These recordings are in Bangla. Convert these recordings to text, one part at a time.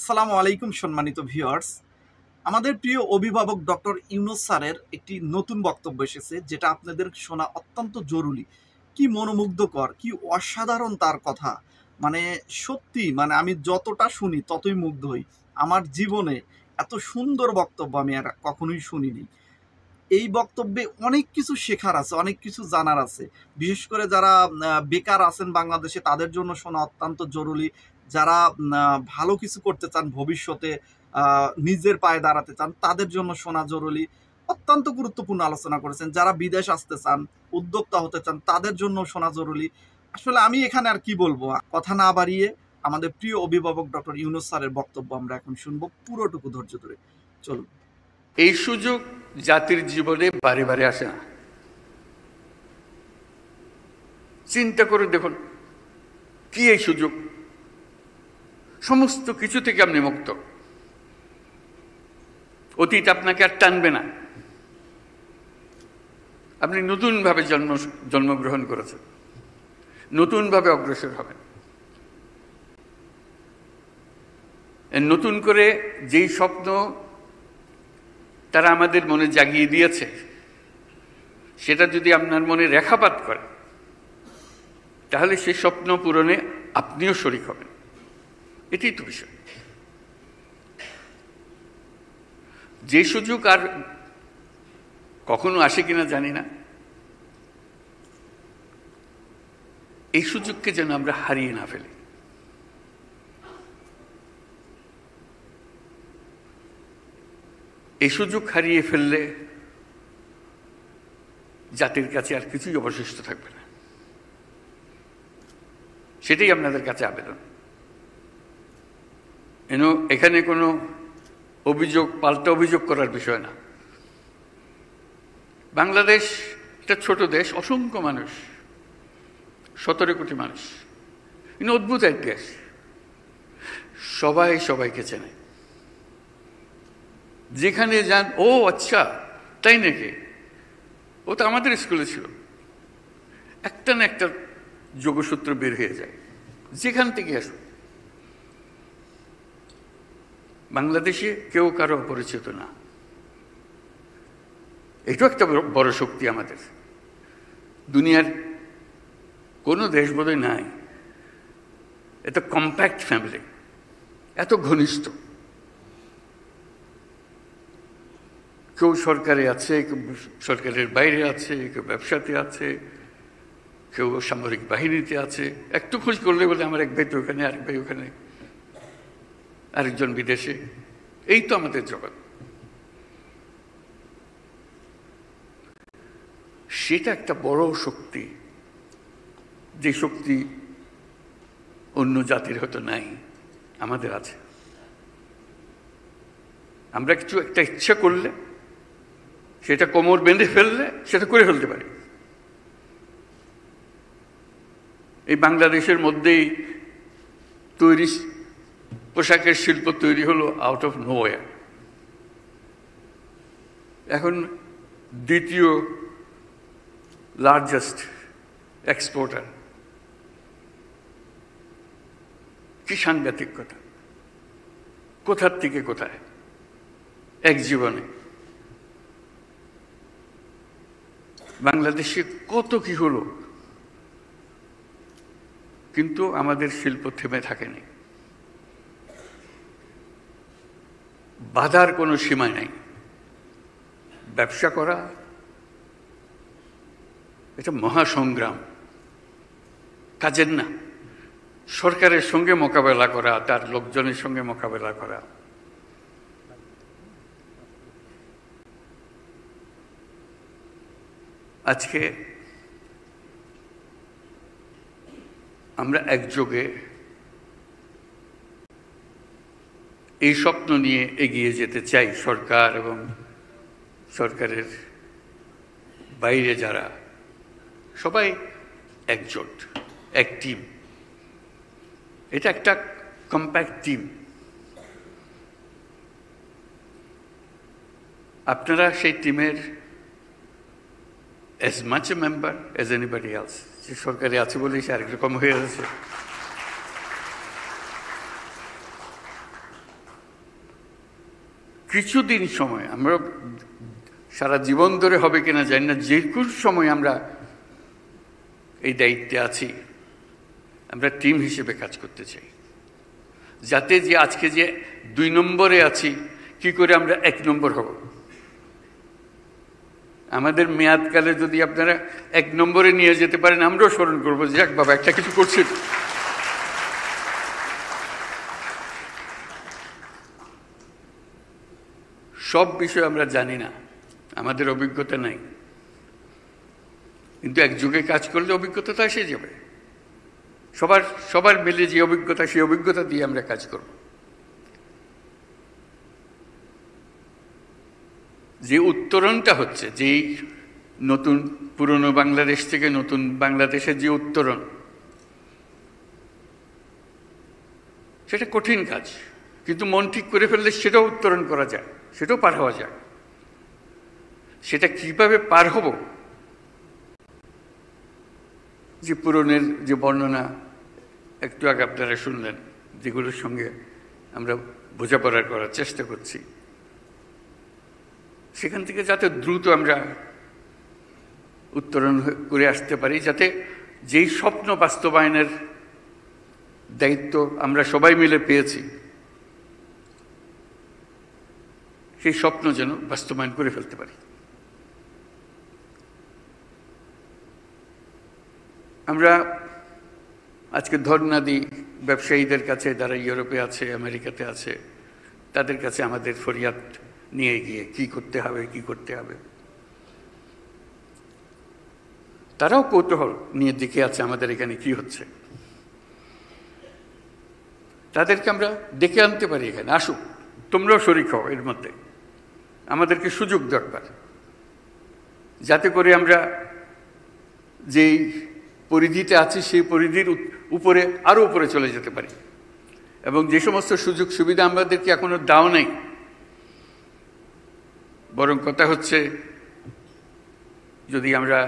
আসসালামু আলাইকুম সম্মানিত ভিউয়ার্স আমাদের প্রিয় অভিভাবক ডক্টর ইউনুস স্যারের একটি নতুন বক্তব্য এসেছে যেটা আপনাদের শোনা অত্যন্ত জরুরি কি মনোমুগ্ধকর কি অসাধারণ তার কথা মানে সত্যি মানে আমি যতটা শুনি ততই মুগ্ধ হই আমার জীবনে এত সুন্দর বক্তব্য আমি আর কখনোই শুনিনি এই বক্তব্যে অনেক কিছু শেখার আছে অনেক কিছু জানার আছে বিশেষ করে যারা বেকার আছেন বাংলাদেশে তাদের জন্য শোনা অত্যন্ত জরুরি যারা ভালো কিছু করতে চান ভবিষ্যতে নিজের পায়ে দাঁড়াতে চান তাদের জন্য সোনা জরুরি অত্যন্ত গুরুত্বপূর্ণ আলোচনা করেছেন যারা বিদেশ আসতে চান উদ্যোক্তা হতে চান তাদের জন্য সোনা জরুরি আসলে আমি এখানে আর কি বলবো কথা না বাড়িয়ে আমাদের প্রিয় অভিভাবক ডক্টর ইউনুস স্যারের বক্তব্য আমরা এখন শুনবো পুরোটুকু ধৈর্য ধরে চলুন এই সুযোগ জাতির জীবনে বারে বারে আসে না চিন্তা করে দেখুন কি এই সুযোগ সমস্ত কিছু থেকে আপনি মুক্ত অতীত আপনাকে আর টানবে না আপনি নতুনভাবে জন্ম জন্মগ্রহণ করেছেন নতুনভাবে অগ্রসর হবেন নতুন করে যেই স্বপ্ন তারা আমাদের মনে জাগিয়ে দিয়েছে সেটা যদি আপনার মনে রেখাপাত করে তাহলে সেই স্বপ্ন পূরণে আপনিও শরিক হবেন এটাই তো বিষয় যে সুযোগ আর কখনো আসে কিনা জানি না এই সুযোগকে যেন আমরা হারিয়ে না ফেলি এই সুযোগ হারিয়ে ফেললে জাতির কাছে আর কিছুই অবশিষ্ট থাকবে না সেটাই আপনাদের কাছে আবেদন এন এখানে কোনো অভিযোগ পাল্টা অভিযোগ করার বিষয় না বাংলাদেশ একটা ছোট দেশ অসংখ্য মানুষ সতেরো কোটি মানুষ কিন্তু অদ্ভুত এক দেশ সবাই সবাইকে চেনে যেখানে যান ও আচ্ছা তাই নাকি ও তো আমাদের স্কুলে ছিল একটা না একটা যোগসূত্র বের হয়ে যায় যেখান থেকে আসুক বাংলাদেশে কেউ কারো অপরিচিত না এটাও একটা বড় শক্তি আমাদের দুনিয়ার কোনো দেশ বোধহয় নাই এত কম্প্যাক্ট ফ্যামিলি এত ঘনিষ্ঠ কেউ সরকারে আছে কেউ সরকারের বাইরে আছে কেউ ব্যবসাতে আছে কেউ সামরিক বাহিনীতে আছে একটু খোঁজ করলে বলে আমার এক ভাই তো ওখানে আরেক ভাই ওখানে আরেকজন বিদেশে এই তো আমাদের জগৎ সেটা একটা বড় শক্তি যে শক্তি অন্য জাতির হয়তো নাই আমাদের আছে আমরা কিছু একটা ইচ্ছা করলে সেটা কোমর বেঁধে ফেললে সেটা করে ফেলতে পারি এই বাংলাদেশের মধ্যেই তৈরি পোশাকের শিল্প তৈরি হলো আউট অফ নো এখন দ্বিতীয় লার্জেস্ট এক্সপোর্টার কি সাংঘাতিক কথা কোথার থেকে কোথায় এক জীবনে বাংলাদেশে কত কি হলো কিন্তু আমাদের শিল্প থেমে থাকেনি বাধার কোনো সীমা নাই ব্যবসা করা এটা মহাসংগ্রাম কাজের না সরকারের সঙ্গে মোকাবেলা করা তার লোকজনের সঙ্গে মোকাবেলা করা আজকে আমরা একযোগে এই স্বপ্ন নিয়ে এগিয়ে যেতে চাই সরকার এবং সরকারের বাইরে যারা সবাই একজোট এক টিম এটা একটা কম্প্যাক্ট টিম আপনারা সেই টিমের as much a member as anybody else যে সরকারি আছে বলেই সে আরেক রকম হয়ে গেছে কিছুদিন সময় আমরা সারা জীবন ধরে হবে কিনা জানি না যে কোনো সময় আমরা এই দায়িত্বে আছি আমরা টিম হিসেবে কাজ করতে চাই যাতে যে আজকে যে দুই নম্বরে আছি কি করে আমরা এক নম্বর হব আমাদের মেয়াদকালে যদি আপনারা এক নম্বরে নিয়ে যেতে পারেন আমরাও স্মরণ করবো যাক বাবা একটা কিছু করছেন সব বিষয় আমরা জানি না আমাদের অভিজ্ঞতা নাই কিন্তু এক যুগে কাজ করলে অভিজ্ঞতাটা এসে যাবে সবার সবার মিলে যে অভিজ্ঞতা সেই অভিজ্ঞতা দিয়ে আমরা কাজ করব যে উত্তরণটা হচ্ছে যেই নতুন পুরনো বাংলাদেশ থেকে নতুন বাংলাদেশের যে উত্তরণ সেটা কঠিন কাজ কিন্তু মন ঠিক করে ফেললে সেটাও উত্তরণ করা যায় সেটাও পার হওয়া যায় সেটা কিভাবে পার হব যে পুরনের যে বর্ণনা একটু আগে আপনারা শুনলেন যেগুলোর সঙ্গে আমরা বোঝাপড়া করার চেষ্টা করছি সেখান থেকে যাতে দ্রুত আমরা উত্তরণ করে আসতে পারি যাতে যেই স্বপ্ন বাস্তবায়নের দায়িত্ব আমরা সবাই মিলে পেয়েছি সেই স্বপ্ন যেন বাস্তবায়ন করে ফেলতে পারি আমরা আজকে ধর্নাদি ব্যবসায়ীদের কাছে যারা ইউরোপে আছে আমেরিকাতে আছে তাদের কাছে আমাদের ফরিয়াদ নিয়ে গিয়ে কি করতে হবে কি করতে হবে তারাও কৌতূহল নিয়ে দেখে আছে আমাদের এখানে কি হচ্ছে তাদেরকে আমরা ডেকে আনতে পারি এখানে আসুক তোমরাও শরিক হও এর মধ্যে আমাদেরকে সুযোগ দরকার যাতে করে আমরা যেই পরিধিতে আছি সেই পরিধির উপরে আরও উপরে চলে যেতে পারি এবং যে সমস্ত সুযোগ সুবিধা আমাদেরকে এখনও দাও নেই বরং কথা হচ্ছে যদি আমরা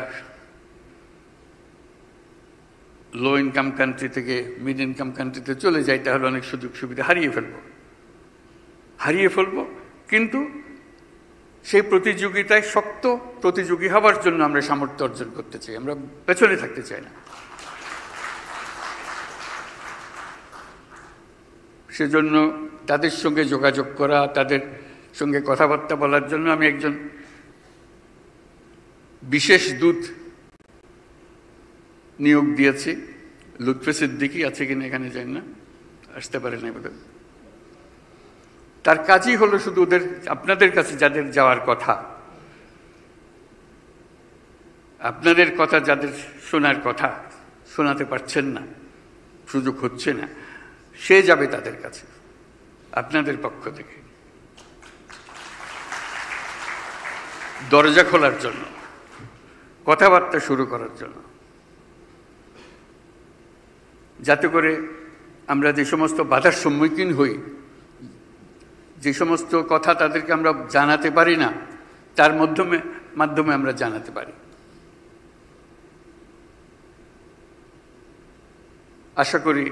লো ইনকাম কান্ট্রি থেকে মিড ইনকাম কান্ট্রিতে চলে যাই তাহলে অনেক সুযোগ সুবিধা হারিয়ে ফেলব হারিয়ে ফেলব কিন্তু সেই প্রতিযোগিতায় শক্ত প্রতিযোগী হওয়ার জন্য আমরা সামর্থ্য অর্জন করতে চাই আমরা পেছনে থাকতে চাই না সেজন্য তাদের সঙ্গে যোগাযোগ করা তাদের সঙ্গে কথাবার্তা বলার জন্য আমি একজন বিশেষ দূত নিয়োগ দিয়েছি লুৎফে সিদ্দিকি আছে কিনা এখানে যাই না আসতে পারেন এবার তার কাজই হলো শুধু ওদের আপনাদের কাছে যাদের যাওয়ার কথা আপনাদের কথা যাদের শোনার কথা শোনাতে পারছেন না সুযোগ হচ্ছে না সে যাবে তাদের কাছে আপনাদের পক্ষ থেকে দরজা খোলার জন্য কথাবার্তা শুরু করার জন্য যাতে করে আমরা যে সমস্ত বাধার সম্মুখীন হই যে সমস্ত কথা তাদেরকে আমরা জানাতে পারি না তার মাধ্যমে মাধ্যমে আমরা জানাতে পারি আশা করি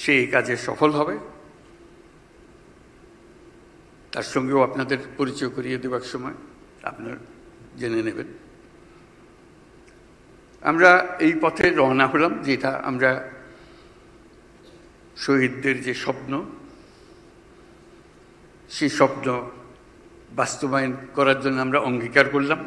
সে এই কাজে সফল হবে তার সঙ্গেও আপনাদের পরিচয় করিয়ে দেবার সময় আপনার জেনে নেবেন আমরা এই পথে রওনা হলাম যেটা আমরা শহীদদের যে স্বপ্ন সেই শব্দ বাস্তবায়ন করার জন্য আমরা অঙ্গীকার করলাম